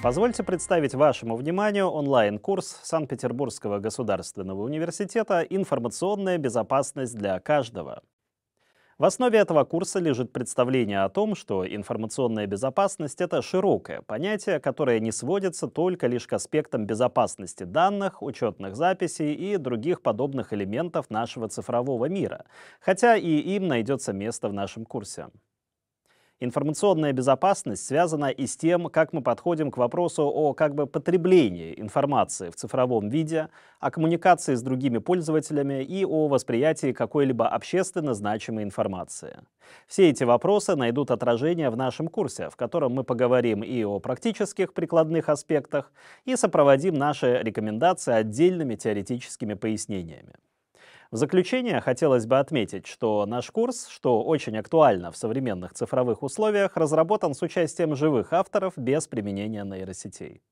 Позвольте представить вашему вниманию онлайн-курс Санкт-Петербургского государственного университета «Информационная безопасность для каждого». В основе этого курса лежит представление о том, что информационная безопасность — это широкое понятие, которое не сводится только лишь к аспектам безопасности данных, учетных записей и других подобных элементов нашего цифрового мира, хотя и им найдется место в нашем курсе. Информационная безопасность связана и с тем, как мы подходим к вопросу о как бы потреблении информации в цифровом виде, о коммуникации с другими пользователями и о восприятии какой-либо общественно значимой информации. Все эти вопросы найдут отражение в нашем курсе, в котором мы поговорим и о практических прикладных аспектах, и сопроводим наши рекомендации отдельными теоретическими пояснениями. В заключение хотелось бы отметить, что наш курс, что очень актуально в современных цифровых условиях, разработан с участием живых авторов без применения нейросетей.